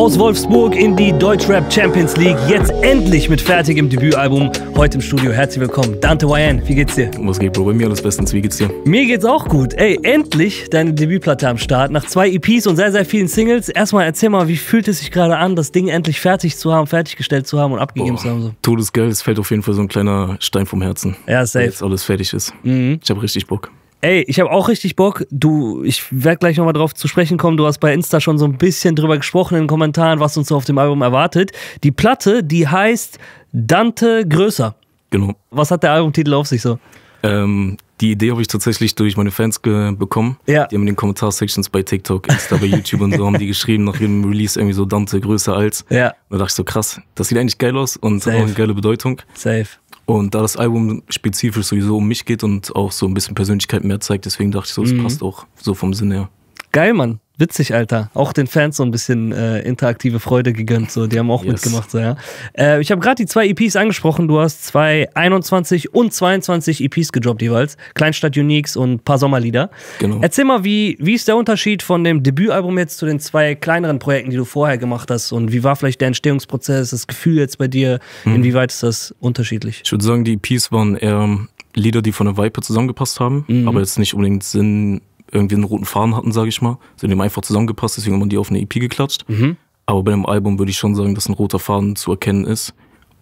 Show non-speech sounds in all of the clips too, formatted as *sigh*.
aus Wolfsburg in die Deutschrap Champions League. Jetzt endlich mit fertigem Debütalbum. Heute im Studio. Herzlich willkommen. Dante YN, wie geht's dir? Was geht, Bro? Bei mir alles bestens. Wie geht's dir? Mir geht's auch gut. Ey, endlich deine Debütplatte am Start. Nach zwei EPs und sehr, sehr vielen Singles. Erstmal erzähl mal, wie fühlt es sich gerade an, das Ding endlich fertig zu haben, fertiggestellt zu haben und abgegeben Boah, zu haben? So. Todesgeil. Es fällt auf jeden Fall so ein kleiner Stein vom Herzen. Ja, safe. Jetzt alles fertig ist. Mhm. Ich habe richtig Bock. Ey, ich habe auch richtig Bock. Du, ich werde gleich nochmal drauf zu sprechen kommen. Du hast bei Insta schon so ein bisschen drüber gesprochen in den Kommentaren, was uns so auf dem Album erwartet. Die Platte, die heißt Dante Größer. Genau. Was hat der Albumtitel auf sich so? Ähm, die Idee habe ich tatsächlich durch meine Fans bekommen. Ja. Die haben in den Kommentar-Sections bei TikTok, Insta, bei YouTube und so haben die geschrieben nach jedem Release irgendwie so Dante größer als. Ja. Da dachte ich so krass, das sieht eigentlich geil aus und Safe. hat auch eine geile Bedeutung. Safe. Und da das Album spezifisch sowieso um mich geht und auch so ein bisschen Persönlichkeit mehr zeigt, deswegen dachte ich so, es mhm. passt auch so vom Sinne her. Geil, Mann. Witzig, Alter. Auch den Fans so ein bisschen äh, interaktive Freude gegönnt. So, die haben auch yes. mitgemacht. So, ja. Äh, ich habe gerade die zwei EPs angesprochen. Du hast zwei 21 und 22 EPs gedroppt jeweils. Kleinstadt Uniques und ein paar Sommerlieder. Genau. Erzähl mal, wie, wie ist der Unterschied von dem Debütalbum jetzt zu den zwei kleineren Projekten, die du vorher gemacht hast? Und wie war vielleicht der Entstehungsprozess, das Gefühl jetzt bei dir? Hm. Inwieweit ist das unterschiedlich? Ich würde sagen, die EPs waren eher Lieder, die von der Viper zusammengepasst haben, mhm. aber jetzt nicht unbedingt Sinn irgendwie einen roten Faden hatten, sage ich mal. Sind dem einfach zusammengepasst, deswegen hat man die auf eine EP geklatscht. Mhm. Aber bei einem Album würde ich schon sagen, dass ein roter Faden zu erkennen ist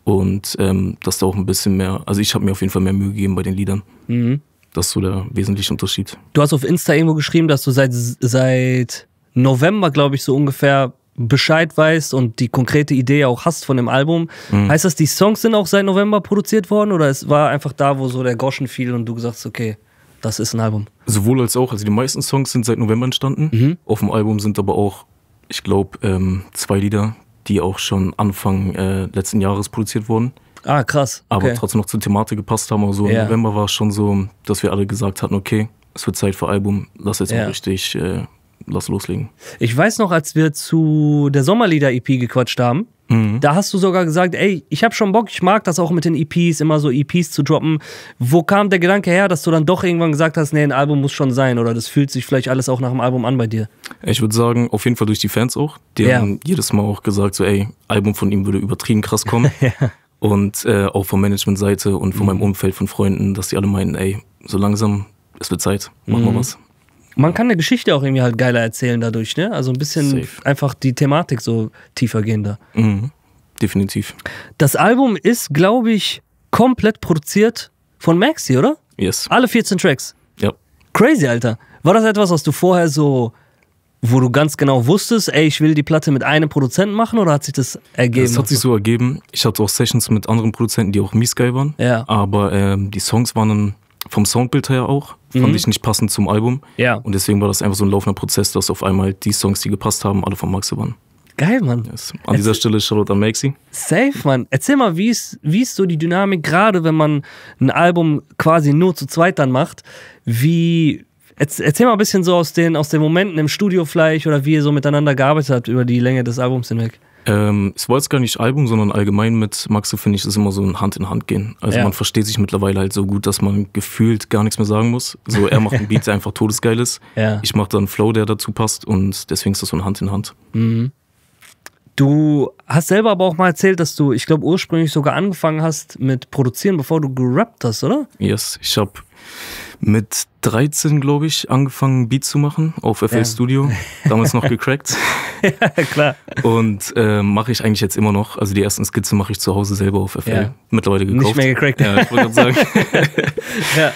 und ähm, dass da auch ein bisschen mehr, also ich habe mir auf jeden Fall mehr Mühe gegeben bei den Liedern. Mhm. Das ist so der wesentliche Unterschied. Du hast auf Insta irgendwo geschrieben, dass du seit, seit November, glaube ich, so ungefähr Bescheid weißt und die konkrete Idee auch hast von dem Album. Mhm. Heißt das, die Songs sind auch seit November produziert worden oder es war einfach da, wo so der Goschen fiel und du gesagt hast, okay, das ist ein Album. Sowohl als auch. Also die meisten Songs sind seit November entstanden. Mhm. Auf dem Album sind aber auch, ich glaube, ähm, zwei Lieder, die auch schon Anfang äh, letzten Jahres produziert wurden. Ah, krass. Okay. Aber trotzdem noch zur Thematik gepasst haben. Also ja. im November war es schon so, dass wir alle gesagt hatten, okay, es wird Zeit für Album, lass jetzt ja. mal richtig, äh, lass loslegen. Ich weiß noch, als wir zu der Sommerlieder-EP gequatscht haben, Mhm. Da hast du sogar gesagt, ey, ich habe schon Bock, ich mag das auch mit den EPs, immer so EPs zu droppen. Wo kam der Gedanke her, dass du dann doch irgendwann gesagt hast, nee, ein Album muss schon sein oder das fühlt sich vielleicht alles auch nach dem Album an bei dir? Ich würde sagen, auf jeden Fall durch die Fans auch. Die ja. haben jedes Mal auch gesagt, so, ey, Album von ihm würde übertrieben krass kommen. *laughs* ja. Und äh, auch von Managementseite und von mhm. meinem Umfeld, von Freunden, dass die alle meinen, ey, so langsam, es wird Zeit, mach mhm. was. Man kann eine Geschichte auch irgendwie halt geiler erzählen dadurch, ne? Also ein bisschen Safe. einfach die Thematik so tiefer gehender. Mhm. Definitiv. Das Album ist, glaube ich, komplett produziert von Maxi, oder? Yes. Alle 14 Tracks. Ja. Crazy, Alter. War das etwas, was du vorher so, wo du ganz genau wusstest, ey, ich will die Platte mit einem Produzenten machen oder hat sich das ergeben? Das hat sich so ergeben. Ich hatte auch Sessions mit anderen Produzenten, die auch mies geil waren. Ja. Aber ähm, die Songs waren dann vom Soundbild her auch. Mhm. Fand ich nicht passend zum Album. Ja. Und deswegen war das einfach so ein laufender Prozess, dass auf einmal die Songs, die gepasst haben, alle von Maxi waren. Geil, Mann. Yes. An Erzähl dieser Stelle Shoutout an Maxi. Safe, Mann. Erzähl mal, wie ist, wie ist so die Dynamik, gerade wenn man ein Album quasi nur zu zweit dann macht? Wie. Erzähl mal ein bisschen so aus den, aus den Momenten im Studio vielleicht oder wie ihr so miteinander gearbeitet habt über die Länge des Albums hinweg. Ähm, es war jetzt gar nicht Album, sondern allgemein mit Maxo finde ich, ist immer so ein Hand in Hand gehen. Also ja. man versteht sich mittlerweile halt so gut, dass man gefühlt gar nichts mehr sagen muss. So er macht einen *laughs* Beat, der einfach todesgeil ist. Ja. Ich mache dann einen Flow, der dazu passt und deswegen ist das so ein Hand in Hand. Mhm. Du hast selber aber auch mal erzählt, dass du, ich glaube, ursprünglich sogar angefangen hast mit Produzieren, bevor du gerappt hast, oder? Yes, ich habe mit 13, glaube ich, angefangen, Beat zu machen auf FL ja. Studio. *laughs* Damals noch gecrackt. ja, klar. Und äh, mache ich eigentlich jetzt immer noch. Also die ersten Skizzen mache ich zu Hause selber auf FL. Ja. Mittlerweile gekauft. Nicht mehr gecrackt. Ja, ich wollte gerade sagen. *laughs* ja.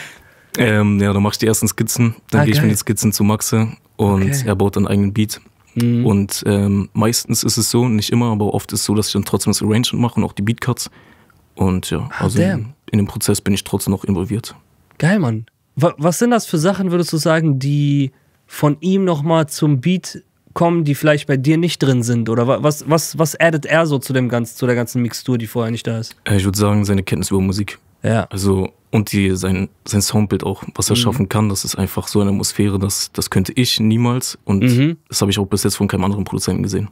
Ähm, ja, dann mache ich die ersten Skizzen. Dann ah, gehe ich mit den Skizzen zu Maxe und okay. er baut dann einen eigenen Beat. Mhm. Und ähm, meistens ist es so, nicht immer, aber oft ist es so, dass ich dann trotzdem das Arrangement mache und auch die Beatcuts. Und ja, Ach, also in, in, dem Prozess bin ich trotzdem noch involviert. Geil, Mann was sind das für Sachen, würdest du sagen, die von ihm nochmal zum Beat kommen, die vielleicht bei dir nicht drin sind? Oder was, was, was addet er so zu, dem ganzen, zu der ganzen Mixtur, die vorher nicht da ist? Äh, ich würde sagen, seine Kenntnis über Musik. Ja. Also, und die, sein, sein Soundbild auch, was er mhm. schaffen kann, das ist einfach so eine Atmosphäre, das, das könnte ich niemals. Und mhm. das habe ich auch bis jetzt von keinem anderen Produzenten gesehen.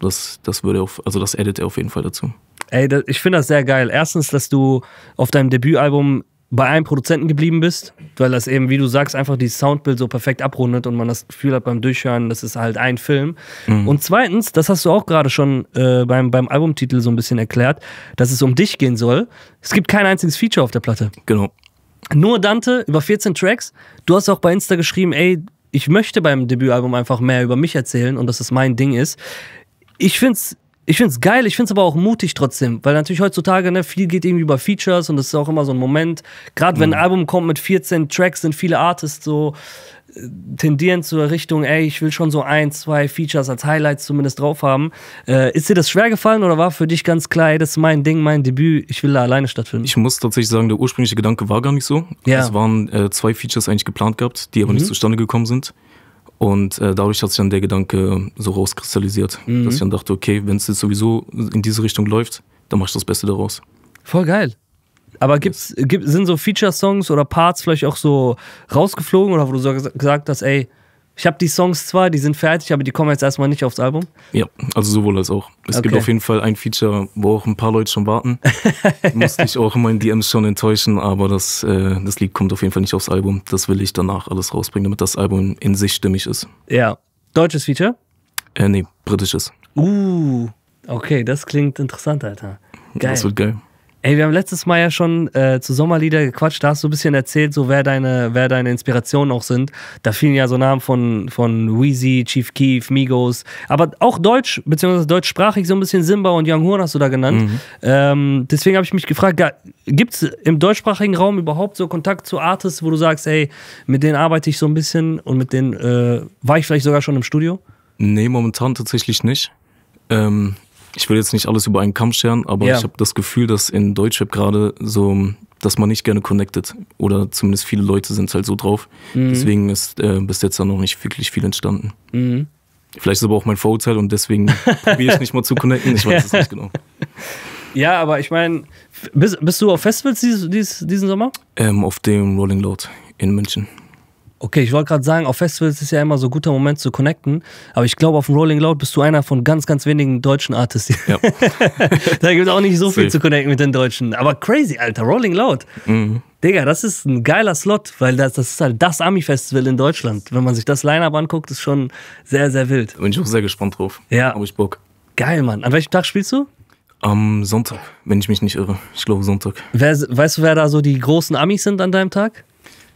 Das, das würde auf, also das addet er auf jeden Fall dazu. Ey, das, ich finde das sehr geil. Erstens, dass du auf deinem Debütalbum bei einem Produzenten geblieben bist, weil das eben, wie du sagst, einfach die Soundbild so perfekt abrundet und man das Gefühl hat beim Durchhören, das ist halt ein Film. Mhm. Und zweitens, das hast du auch gerade schon äh, beim, beim Albumtitel so ein bisschen erklärt, dass es um dich gehen soll. Es gibt kein einziges Feature auf der Platte. Genau. Nur Dante über 14 Tracks. Du hast auch bei Insta geschrieben, ey, ich möchte beim Debütalbum einfach mehr über mich erzählen und dass es mein Ding ist. Ich finde es ich finde es geil, ich finde es aber auch mutig trotzdem, weil natürlich heutzutage ne, viel geht irgendwie über Features und das ist auch immer so ein Moment. Gerade wenn ein mhm. Album kommt mit 14 Tracks, sind viele Artists so äh, tendieren zur Richtung, ey, ich will schon so ein, zwei Features als Highlights zumindest drauf haben. Äh, ist dir das schwer gefallen oder war für dich ganz klar, ey, das ist mein Ding, mein Debüt, ich will da alleine stattfinden? Ich muss tatsächlich sagen, der ursprüngliche Gedanke war gar nicht so. Ja. Es waren äh, zwei Features eigentlich geplant gehabt, die aber mhm. nicht zustande gekommen sind. Und äh, dadurch hat sich dann der Gedanke äh, so rauskristallisiert, mhm. dass ich dann dachte, okay, wenn es jetzt sowieso in diese Richtung läuft, dann mach ich das Beste daraus. Voll geil. Aber gibt's, gibt, sind so Feature-Songs oder Parts vielleicht auch so rausgeflogen oder wo du so gesagt hast, ey, ich habe die Songs zwar, die sind fertig, aber die kommen jetzt erstmal nicht aufs Album. Ja, also sowohl als auch. Es okay. gibt auf jeden Fall ein Feature, wo auch ein paar Leute schon warten. *laughs* Musste ich auch in meinen DMs schon enttäuschen, aber das, äh, das Lied kommt auf jeden Fall nicht aufs Album. Das will ich danach alles rausbringen, damit das Album in sich stimmig ist. Ja. Deutsches Feature? Äh, nee, britisches. Uh, okay, das klingt interessant, Alter. Geil. Das wird geil. Ey, wir haben letztes Mal ja schon äh, zu Sommerlieder gequatscht, da hast du ein bisschen erzählt, so wer deine, wer deine Inspirationen auch sind. Da fielen ja so Namen von, von Wheezy, Chief Keef, Migos, aber auch deutsch, beziehungsweise deutschsprachig, so ein bisschen Simba und Young Horn hast du da genannt. Mhm. Ähm, deswegen habe ich mich gefragt, gibt es im deutschsprachigen Raum überhaupt so Kontakt zu Artists, wo du sagst, ey, mit denen arbeite ich so ein bisschen und mit denen äh, war ich vielleicht sogar schon im Studio? Nee, momentan tatsächlich nicht. Ähm, ich will jetzt nicht alles über einen Kamm scheren, aber ja. ich habe das Gefühl, dass in Deutschrap gerade so, dass man nicht gerne connected oder zumindest viele Leute sind halt so drauf. Mhm. Deswegen ist äh, bis jetzt da noch nicht wirklich viel entstanden. Mhm. Vielleicht ist aber auch mein Vorurteil und deswegen probiere ich nicht mal zu connecten. Ich weiß es nicht genau. *laughs* Ja, aber ich meine, bist, bist, du auf Festivals dies, dies, diesen Sommer? Ähm, auf dem Rolling Load in München. Okay, ich wollte gerade sagen, auf Festivals ist es ja immer so ein guter Moment zu connecten, aber ich glaube, auf dem Rolling Loud bist du einer von ganz, ganz wenigen deutschen Artists. *laughs* Ja. da gibt es auch nicht so viel Safe. zu connecten mit den Deutschen. Aber crazy, Alter, Rolling Loud. Mhm. Digga, das ist ein geiler Slot, weil das, das ist halt das Ami-Festival in Deutschland. Wenn man sich das Line-Up anguckt, ist schon sehr, sehr wild. Bin ich auch sehr gespannt drauf. Ja. Hab ich Bock. Geil, Mann. An welchem Tag spielst du? Am Sonntag, wenn ich mich nicht irre. Ich glaube Sonntag. Wer, weißt du, wer da so die großen Amis sind an deinem Tag?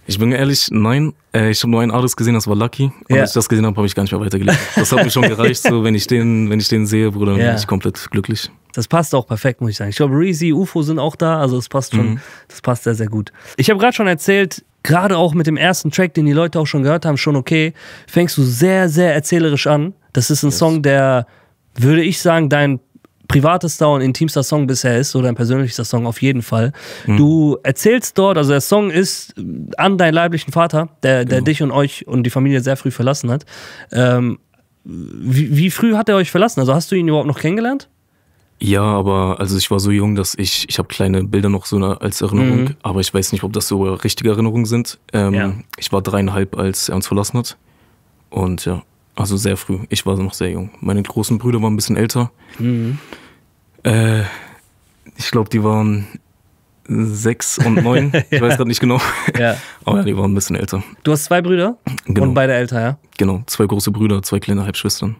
Ich bin ehrlich, nein. Äh, ich habe nur ein anderes gesehen, das war Lucky. Und ja. als ich das gesehen habe, habe ich gar nicht mehr weitergelebt. Das hat mir schon gereicht. So, wenn ich den, wenn ich den sehe, Bruder, ja. bin ich komplett glücklich. Das passt auch perfekt, muss ich sagen. Ich glaube, Reezy, UFO sind auch da, also es passt schon. Mhm. Das passt sehr, sehr gut. Ich habe gerade schon erzählt, gerade auch mit dem ersten Track, den die Leute auch schon gehört haben, schon okay, fängst du sehr, sehr erzählerisch an. Das ist ein yes. Song, der, würde ich sagen, dein privatester und intimster Song bisher ist, oder ein persönlichster Song auf jeden Fall. Mhm. Du erzählst dort, also der Song ist an deinen leiblichen Vater, der, der genau. dich und euch und die Familie sehr früh verlassen hat. Ähm, wie, wie früh hat er euch verlassen? Also hast du ihn überhaupt noch kennengelernt? Ja, aber also ich war so jung, dass ich, ich habe kleine Bilder noch so als Erinnerung, mhm. aber ich weiß nicht, ob das so richtige Erinnerungen sind. Ähm, ja. Ich war dreieinhalb, als er uns verlassen hat. Und ja, also sehr früh. Ich war noch sehr jung. Meine großen Brüder waren ein bisschen älter. Mhm. Äh, ich glaube, die waren sechs und *laughs* neun. Ich weiß gerade nicht genau. Ja. Aber ja, die waren ein bisschen älter. Du hast zwei Brüder? Genau. Und beide älter, ja? Genau. Zwei große Brüder, zwei kleine Halbschwestern.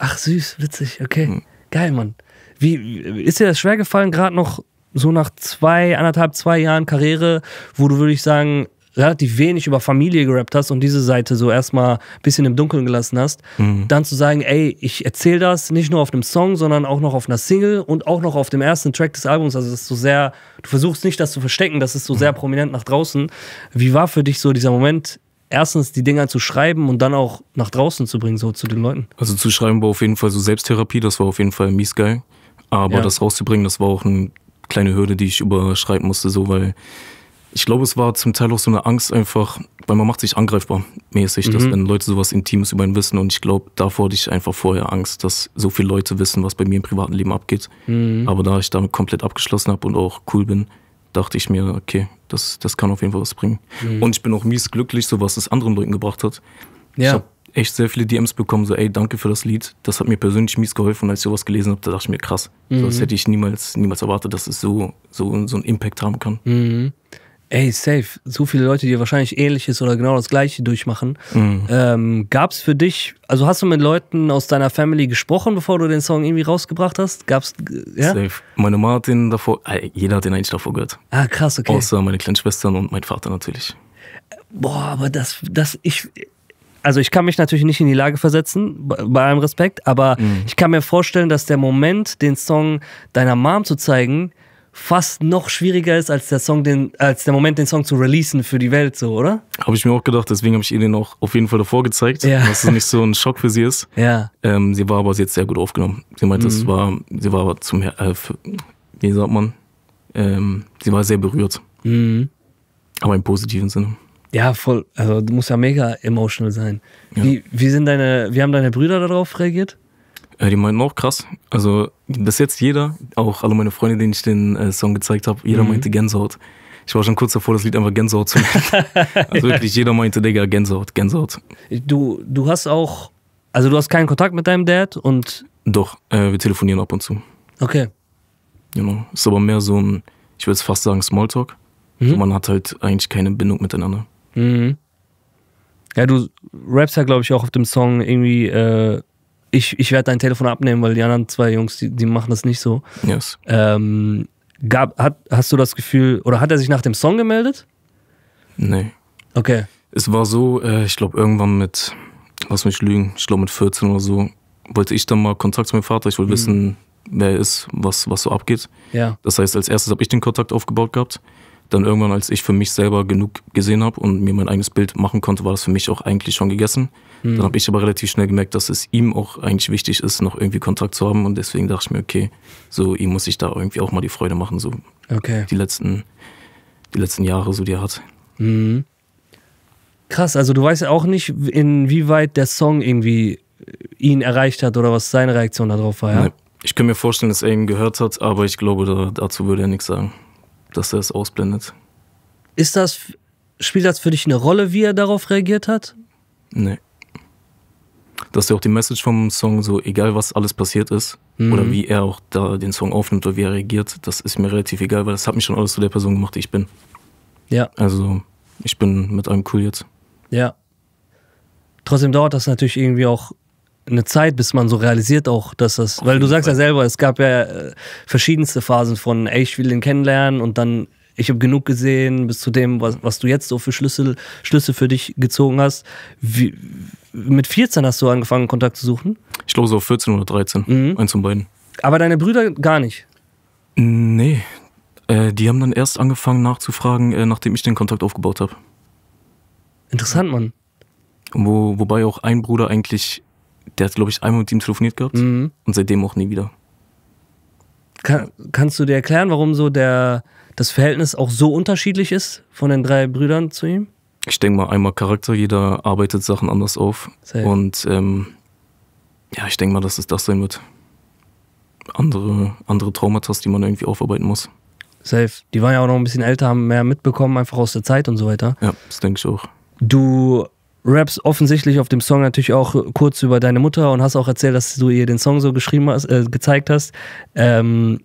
Ach, süß, witzig, okay. Mhm. Geil, Mann. Wie, ist dir das schwer gefallen, gerade noch so nach zwei, anderthalb, zwei Jahren Karriere, wo du, würde ich sagen, relativ wenig über Familie gerappt hast und diese Seite so erstmal ein bisschen im Dunkeln gelassen hast, mhm. dann zu sagen, ey, ich erzähle das nicht nur auf einem Song, sondern auch noch auf einer Single und auch noch auf dem ersten Track des Albums. Also das ist so sehr, du versuchst nicht, das zu verstecken, das ist so mhm. sehr prominent nach draußen. Wie war für dich so dieser Moment, erstens die Dinger zu schreiben und dann auch nach draußen zu bringen, so zu den Leuten? Also zu schreiben war auf jeden Fall so Selbsttherapie, das war auf jeden Fall mies geil. Aber ja. das rauszubringen, das war auch eine kleine Hürde, die ich überschreiten musste, so weil ich glaube, es war zum Teil auch so eine Angst einfach, weil man macht sich angreifbar mäßig, mhm. dass wenn Leute sowas Intimes über einen wissen und ich glaube, davor hatte ich einfach vorher Angst, dass so viele Leute wissen, was bei mir im privaten Leben abgeht. Mhm. Aber da ich damit komplett abgeschlossen habe und auch cool bin, dachte ich mir, okay, das, das kann auf jeden Fall was bringen. Mhm. Und ich bin auch mies glücklich, so was es anderen Leuten gebracht hat. Ja. Ich habe echt sehr viele DMs bekommen, so ey, danke für das Lied, das hat mir persönlich mies geholfen. Und als ich sowas gelesen habe, da dachte ich mir, krass, mhm. so, das mhm. hätte ich niemals, niemals erwartet, dass es so, so, so einen Impact haben kann. Mhm. Ey, safe. So viele Leute, die wahrscheinlich ähnliches oder genau das gleiche durchmachen. Mhm. Ähm, gab's für dich, also hast du mit Leuten aus deiner Family gesprochen, bevor du den Song irgendwie rausgebracht hast? Gab's, äh, ja? Safe. Meine Mama hat den davor, äh, jeder hat den eigentlich davor gehört. Ah, krass, okay. Außer meine kleinen Schwestern und mein Vater natürlich. Boah, aber das, das, ich, also ich kann mich natürlich nicht in die Lage versetzen, bei allem Respekt, aber mhm. ich kann mir vorstellen, dass der Moment, den Song deiner Mom zu zeigen, fast noch schwieriger ist als der Song, den, als der Moment, den Song zu releasen für die Welt, so, oder? Habe ich mir auch gedacht, deswegen habe ich ihr den auch auf jeden Fall davor gezeigt, ja. dass es nicht so ein Schock für sie ist. *laughs* Ja. Ähm, sie war aber jetzt sehr gut aufgenommen. Sie meinte, mhm. es war, sie war zum, äh, für, wie sagt man, ähm, sie war sehr berührt. Mhm. Aber im positiven Sinne. Ja, voll. Also du musst ja mega emotional sein. Ja. Wie, wie sind deine, wie haben deine Brüder darauf reagiert? Äh, die meinten auch krass. Also bis jetzt jeder, auch alle meine Freunde, denen ich den äh, Song gezeigt habe, jeder mhm. meinte Gänsehaut. Ich war schon kurz davor, das Lied einfach Gänsehaut zu machen. *laughs* Also wirklich, jeder meinte, Digga, Gänsehaut, Gänsehaut. Du, du hast auch, also du hast keinen Kontakt mit deinem Dad und... Doch, äh, wir telefonieren ab und zu. Okay. Genau, ist aber mehr so ein, ich würde es fast sagen, Smalltalk. Mhm. Man hat halt eigentlich keine Bindung miteinander. Mhm. Ja, du rappst ja, glaube ich, auch auf dem Song irgendwie, äh, ich, ich werde dein Telefon abnehmen, weil die anderen zwei Jungs, die, die machen das nicht so. Yes. Ähm, gab, hat, hast du das Gefühl, oder hat er sich nach dem Song gemeldet? Nee. Okay. Es war so, äh, ich glaube, irgendwann mit, lass mich lügen, ich glaube mit 14 oder so, wollte ich dann mal Kontakt zu meinem Vater. Ich wollte mhm. wissen, wer er ist, was, was so abgeht. Ja. Das heißt, als erstes habe ich den Kontakt aufgebaut gehabt dann irgendwann, als ich für mich selber genug gesehen habe und mir mein eigenes Bild machen konnte, war das für mich auch eigentlich schon gegessen. Mhm. Dann habe ich aber relativ schnell gemerkt, dass es ihm auch eigentlich wichtig ist, noch irgendwie Kontakt zu haben. Und deswegen dachte ich mir, okay, so ihm muss ich da irgendwie auch mal die Freude machen, so okay. die letzten, die letzten Jahre, so die er hat. Mhm. Krass, also du weißt ja auch nicht, inwieweit der Song irgendwie äh, ihn erreicht hat oder was seine Reaktion darauf war, ja? Nee. Ich kann mir vorstellen, dass er ihn gehört hat, aber ich glaube, da, dazu würde er nichts sagen dass er es ausblendet. Ist das, spielt das für dich eine Rolle, wie er darauf reagiert hat? Nee. Das ist ja auch die Message vom Song, so egal was alles passiert ist mhm. oder wie er auch da den Song aufnimmt oder wie er reagiert, das ist mir relativ egal, weil das hat mich schon alles zu der Person gemacht, die ich bin. Ja. Also ich bin mit allem cool jetzt. Ja. Trotzdem dauert das natürlich irgendwie auch eine Zeit, bis man so realisiert auch, dass das, weil du sagst ja selber, es gab ja äh, verschiedenste Phasen von, ey, ich will den kennenlernen und dann, ich habe genug gesehen, bis zu dem, was, was du jetzt so für Schlüssel, Schlüsse für dich gezogen hast. Wie, mit 14 hast du angefangen, Kontakt zu suchen? Ich glaube so 14 oder 13, mhm. eins von beiden. Aber deine Brüder gar nicht? Nee, äh, die haben dann erst angefangen nachzufragen, äh, nachdem ich den Kontakt aufgebaut habe. Interessant, Mann. Wo, wobei auch ein Bruder eigentlich der hat, glaube ich, einmal mit ihm telefoniert gehabt mhm. und seitdem auch nie wieder. Kann, kannst du dir erklären, warum so der, das Verhältnis auch so unterschiedlich ist von den drei Brüdern zu ihm? Ich denke mal, einmal Charakter, jeder arbeitet Sachen anders auf. Safe. Und ähm, ja, ich denke mal, dass es das sein wird. Andere, andere Traumata, die man irgendwie aufarbeiten muss. Safe. Die waren ja auch noch ein bisschen älter, haben mehr mitbekommen, einfach aus der Zeit und so weiter. Ja, das denke ich auch. Du raps offensichtlich auf dem Song natürlich auch kurz über deine Mutter und hast auch erzählt, dass du ihr den Song so geschrieben hast, äh, gezeigt hast. Ähm,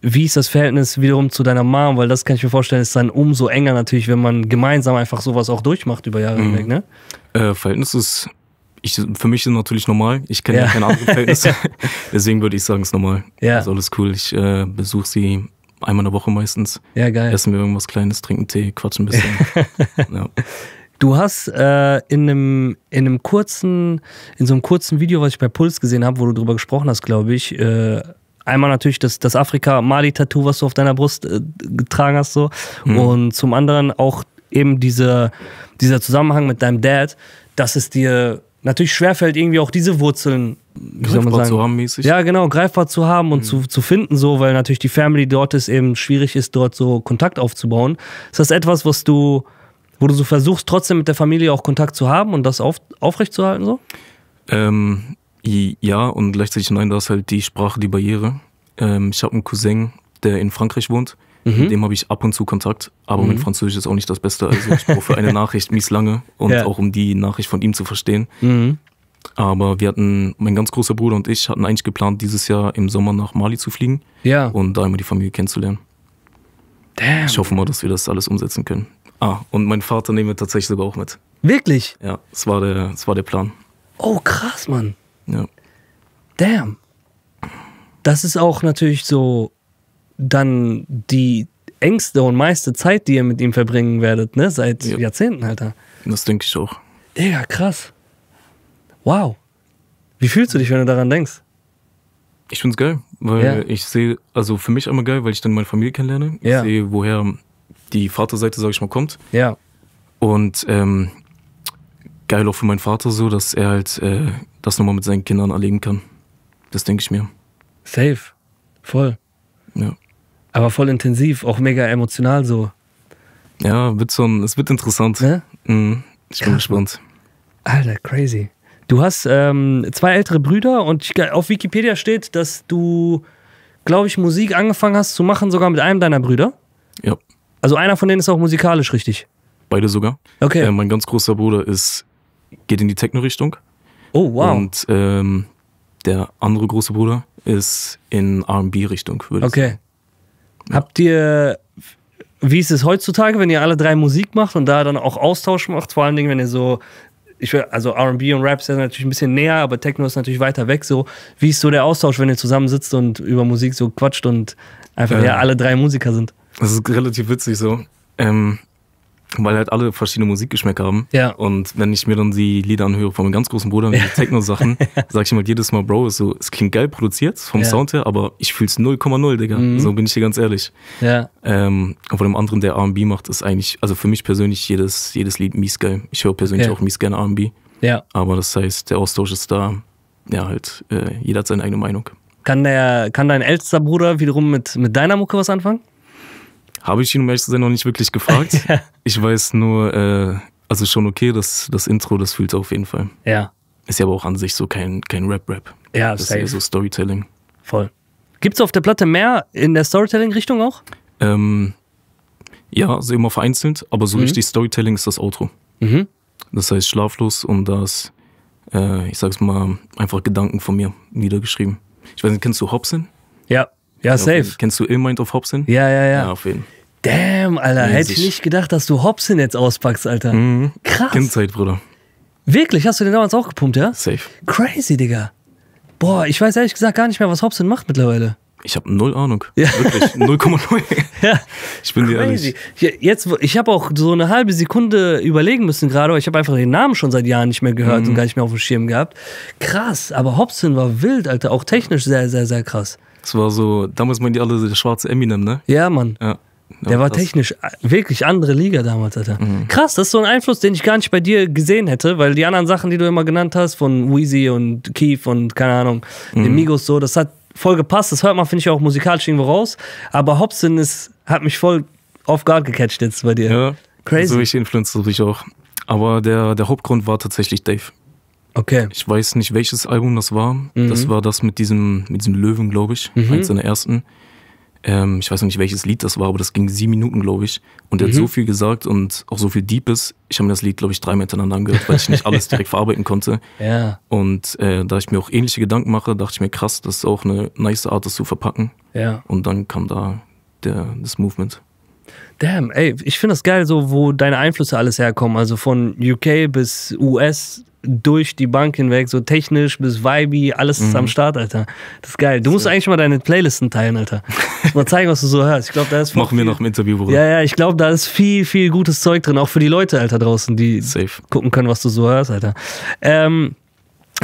wie ist das Verhältnis wiederum zu deiner Mom? Weil das kann ich mir vorstellen, ist dann umso enger natürlich, wenn man gemeinsam einfach sowas auch durchmacht über Jahre mhm. hinweg, ne? Äh, Verhältnis ist ich, für mich ist natürlich normal. Ich kenne ja. ja keine anderen Verhältnisse. *laughs* Deswegen würde ich sagen, es ist normal. Ja. Ist alles cool. Ich äh, besuche sie einmal in der Woche meistens. Ja, geil. Essen wir irgendwas Kleines, trinken Tee, quatschen ein bisschen. *laughs* ja. Du hast äh, in einem in einem kurzen, in so einem kurzen Video, was ich bei Puls gesehen habe, wo du darüber gesprochen hast, glaube ich, äh, einmal natürlich das, das Afrika-Mali-Tattoo, was du auf deiner Brust äh, getragen hast, so. Mhm. Und zum anderen auch eben diese, dieser Zusammenhang mit deinem Dad, dass es dir natürlich schwerfällt, irgendwie auch diese Wurzeln wie greifbar soll man sagen? zu haben mäßig. Ja, genau, greifbar zu haben und mhm. zu, zu finden, so, weil natürlich die Family dort ist, eben schwierig ist, dort so Kontakt aufzubauen. Ist das etwas, was du wo du so versuchst, trotzdem mit der Familie auch Kontakt zu haben und das auf, aufrechtzuerhalten so? Ähm, ja und gleichzeitig nein, da ist halt die Sprache, die Barriere. Ähm, ich habe einen Cousin, der in Frankreich wohnt. Mhm. Mit dem habe ich ab und zu Kontakt, aber mhm. mein Französisch ist auch nicht das Beste. Also ich brauche für eine *laughs* Nachricht mies lange und ja. auch um die Nachricht von ihm zu verstehen. Mhm. Aber wir hatten, mein ganz großer Bruder und ich hatten eigentlich geplant, dieses Jahr im Sommer nach Mali zu fliegen ja. und da immer die Familie kennenzulernen. Damn. Ich hoffe mal, dass wir das alles umsetzen können. Ah, und mein Vater nehmen wir tatsächlich sogar auch mit. Wirklich? Ja, das war der, das war der Plan. Oh, krass, Mann. Ja. Damn. Das ist auch natürlich so dann die engste und meiste Zeit, die ihr mit ihm verbringen werdet, ne? Seit ja. Jahrzehnten, Alter. Das denke ich auch. Digga, krass. Wow. Wie fühlst du dich, wenn du daran denkst? Ich find's geil, weil ja. ich sehe, also für mich immer geil, weil ich dann meine Familie kennenlerne. Ich ja. sehe, woher die Vaterseite, sage ich mal, kommt. Ja. Und ähm, geil auch für meinen Vater so, dass er halt äh, das nochmal mit seinen Kindern erleben kann. Das denke ich mir. Safe. Voll. Ja. Aber voll intensiv, auch mega emotional so. Ja, wird so ein, es wird interessant. Ne? Mhm. Ich bin Krass. gespannt. Alter, crazy. Du hast ähm, zwei ältere Brüder und ich, auf Wikipedia steht, dass du, glaube ich, Musik angefangen hast zu machen, sogar mit einem deiner Brüder. Ja. Also einer von denen ist auch musikalisch richtig. Beide sogar. Okay. Äh, mein ganz großer Bruder ist, geht in die Techno-Richtung. Oh, wow. Und ähm, der andere große Bruder ist in RB-Richtung, würde okay. ich sagen. Okay. Habt ihr, wie ist es heutzutage, wenn ihr alle drei Musik macht und da dann auch Austausch macht, vor allen Dingen, wenn ihr so ich will, also RB und Rap sind natürlich ein bisschen näher, aber Techno ist natürlich weiter weg. So, wie ist so der Austausch, wenn ihr zusammensitzt und über Musik so quatscht und einfach äh, alle drei Musiker sind? Das ist relativ witzig so. Ähm, weil halt alle verschiedene Musikgeschmäcker haben. Ja. Und wenn ich mir dann die Lieder anhöre von meinem ganz großen Bruder, die *laughs* Techno-Sachen, sag ich ihm halt jedes Mal, Bro, so, es klingt geil produziert vom ja. Sound her, aber ich fühl's 0,0, Digga. Mhm. So bin ich dir ganz ehrlich. Ja. Ähm, und von dem anderen, der RB macht, ist eigentlich, also für mich persönlich jedes, jedes Lied mies geil. Ich höre persönlich ja. auch mies gerne RB. Ja. Aber das heißt, der Austausch ist da. Ja, halt, äh, jeder hat seine eigene Meinung. Kann, der, kann dein ältester Bruder wiederum mit, mit deiner Mucke was anfangen? Habe ich ihn, um ehrlich zu sein, noch nicht wirklich gefragt. *laughs* ja. Ich weiß nur, äh, also schon okay, das, das Intro, das fühlt auf jeden Fall. Ja. Ist ja aber auch an sich so kein, kein Rap-Rap. Ja, das safe. ist ja so Storytelling. Voll. Gibt es auf der Platte mehr in der Storytelling-Richtung auch? Ähm, ja, also immer vereinzelt, aber so mhm. richtig Storytelling ist das Outro. Mhm. Das heißt schlaflos und das, äh, ich sag's mal, einfach Gedanken von mir niedergeschrieben. Ich weiß nicht, kennst du Hobson? Ja. Ja, safe. Kennst du Illmind of Hobson? Ja, ja, ja. Ja, auf jeden Fall. Damn, Alter, nee, hätte ich nicht gedacht, dass du Hobson jetzt auspackst, Alter. Mhm. Krass. Kindzeit, Bruder. Wirklich? Hast du den damals auch gepumpt, ja? Safe. Crazy, Digga. Boah, ich weiß ehrlich gesagt gar nicht mehr, was Hobson macht mittlerweile. Ich habe null Ahnung. Ja. Wirklich, 0,0. *laughs* ja. Ich bin Crazy. dir ehrlich. jetzt, ich habe auch so eine halbe Sekunde überlegen müssen gerade, weil ich habe einfach den Namen schon seit Jahren nicht mehr gehört mhm. und gar nicht mehr auf dem Schirm gehabt. Krass, aber Hobson war wild, Alter. Auch technisch sehr, sehr, sehr krass. Das war so, damals meinten die alle so der schwarze Eminem, ne? Ja, Mann. Ja. Der war technisch wirklich andere Liga damals, Alter. Mhm. Krass, das ist so ein Einfluss, den ich gar nicht bei dir gesehen hätte, weil die anderen Sachen, die du immer genannt hast, von Wheezy und Keith und keine Ahnung, mhm. den Migos so, das hat voll gepasst. Das hört man, finde ich, auch musikalisch irgendwo raus. Aber Hobson ist, hat mich voll off guard gecatcht jetzt bei dir. Ja. Crazy. So ich influenzt mich auch. Aber der, der Hauptgrund war tatsächlich Dave. Okay. Ich weiß nicht, welches Album das war. Mhm. Das war das mit diesem, mit diesem Löwen, glaube ich. Mhm. Eins seiner ersten. Ähm, ich weiß noch nicht, welches Lied das war, aber das ging sieben Minuten, glaube ich. Und er mhm. hat so viel gesagt und auch so viel Deepes. Ich habe mir das Lied, glaube ich, dreimal hintereinander angehört, weil ich nicht *laughs* alles direkt verarbeiten konnte. Ja. Und äh, da ich mir auch ähnliche Gedanken mache, dachte ich mir, krass, das ist auch eine nice Art, das zu verpacken. Ja. Und dann kam da der, das Movement. Damn, ey, ich finde das geil, so wo deine Einflüsse alles herkommen. Also von UK bis US, durch die Bank hinweg, so technisch bis Vibe, alles ist am mhm. Start, Alter. Das ist geil. Du musst so. eigentlich mal deine Playlisten teilen, Alter. *laughs* Mal zeigen, was du so hörst. Ich glaube, da ist Machen wir noch im Interview, Bruder. Ja, ja, ich glaube, da ist viel, viel gutes Zeug drin, auch für die Leute, Alter, draußen, die Safe. gucken können, was du so hörst, Alter. Ähm,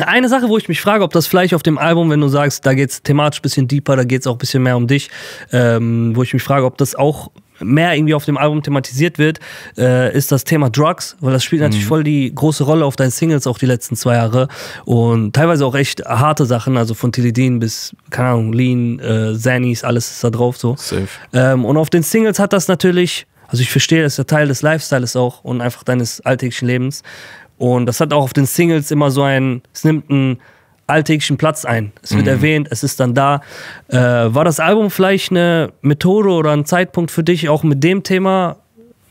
eine Sache, wo ich mich frage, ob das vielleicht auf dem Album, wenn du sagst, da geht es thematisch ein bisschen deeper, da geht es auch ein bisschen mehr um dich, ähm, wo ich mich frage, ob das auch mehr irgendwie auf dem Album thematisiert wird, äh, ist das Thema Drugs, weil das spielt mhm. natürlich voll die große Rolle auf deinen Singles auch die letzten zwei Jahre und teilweise auch echt harte Sachen, also von Tilidin bis, keine Ahnung, Lean, äh, Zannies, alles ist da drauf so. Safe. Ähm, und auf den Singles hat das natürlich, also ich verstehe, das ist ja Teil des Lifestyles auch und einfach deines alltäglichen Lebens und das hat auch auf den Singles immer so ein, es nimmt einen alltäglichen Platz ein. Es wird mhm. erwähnt, es ist dann da. Äh, war das Album vielleicht eine Methode oder ein Zeitpunkt für dich, auch mit dem Thema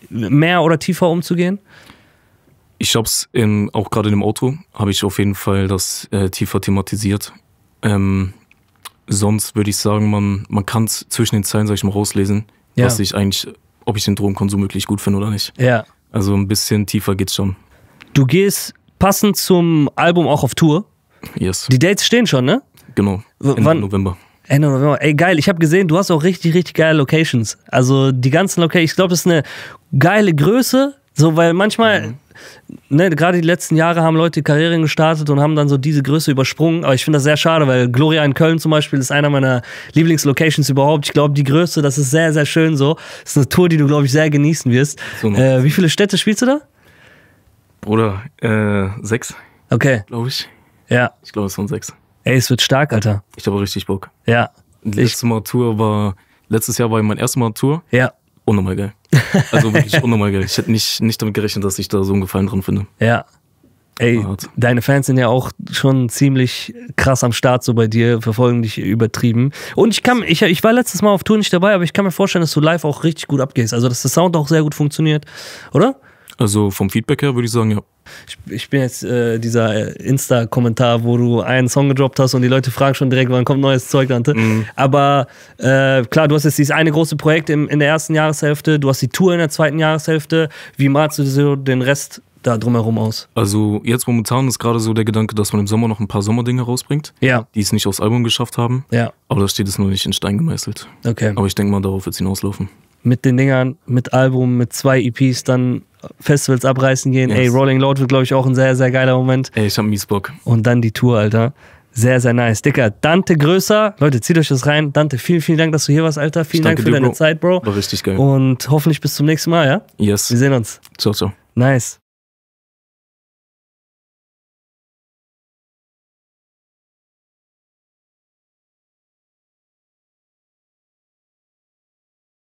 mehr oder tiefer umzugehen? Ich habe es auch gerade in dem Auto, habe ich auf jeden Fall das äh, tiefer thematisiert. Ähm, sonst würde ich sagen, man, man kann es zwischen den Zeilen, sag ich mal, rauslesen, ja. was ich eigentlich, ob ich den Drogenkonsum wirklich gut finde oder nicht. Ja. Also ein bisschen tiefer geht's schon. Du gehst passend zum Album auch auf Tour. Yes. Die Dates stehen schon, ne? Genau. Ende Wann? November. Ende November. Ey, geil. Ich habe gesehen, du hast auch richtig, richtig geile Locations. Also die ganzen Locations. Ich glaube, das ist eine geile Größe. So, weil manchmal, mhm. ne, gerade die letzten Jahre haben Leute Karrieren gestartet und haben dann so diese Größe übersprungen. Aber ich finde das sehr schade, weil Gloria in Köln zum Beispiel ist einer meiner Lieblingslocations überhaupt. Ich glaube, die Größe, das ist sehr, sehr schön so. Das ist eine Tour, die du, glaube ich, sehr genießen wirst. So äh, wie viele Städte spielst du da? Bruder, äh, sechs. Okay. Glaube ich. Ja. Ich glaube, es waren sechs. Ey, es wird stark, Alter. Ich habe richtig Bock. Ja. Letztes Mal Tour war, letztes Jahr war mein erstes Mal Tour. Ja. Unnormal geil. Also wirklich unnormal geil. Ich hätte nicht, nicht damit gerechnet, dass ich da so einen Gefallen dran finde. Ja. Ey, Art. deine Fans sind ja auch schon ziemlich krass am Start so bei dir, verfolgen dich übertrieben. Und ich kann, ich, ich war letztes Mal auf Tour nicht dabei, aber ich kann mir vorstellen, dass du live auch richtig gut abgehst. Also, dass der Sound auch sehr gut funktioniert, oder? Also vom Feedback her würde ich sagen, ja. Ich, ich bin jetzt äh, dieser äh, Insta-Kommentar, wo du einen Song gedroppt hast und die Leute fragen schon direkt, wann kommt neues Zeug, Dante. Mhm. Aber äh, klar, du hast jetzt dieses eine große Projekt im, in der ersten Jahreshälfte, du hast die Tour in der zweiten Jahreshälfte. Wie malst du so den Rest da drumherum aus? Also jetzt momentan ist gerade so der Gedanke, dass man im Sommer noch ein paar Sommerdinge rausbringt, ja. die es nicht aufs Album geschafft haben. Ja. Aber da steht es nur nicht in Stein gemeißelt. Okay. Aber ich denke mal, darauf wird es hinauslaufen mit den Dingern, mit Album, mit zwei EPs dann Festivals abreißen gehen. Yes. Ey, Rolling Loud wird, glaube ich, auch ein sehr, sehr geiler Moment. Ey, ich hab mies Bock. Und dann die Tour, Alter. Sehr, sehr nice. Dicker, Dante Größer. Leute, zieht euch das rein. Dante, vielen, vielen Dank, dass du hier warst, Alter. Vielen Dank für dir, deine Bro. Zeit, Bro. War richtig geil. Und hoffentlich bis zum nächsten Mal, ja? Yes. Wir sehen uns. So, so. Nice.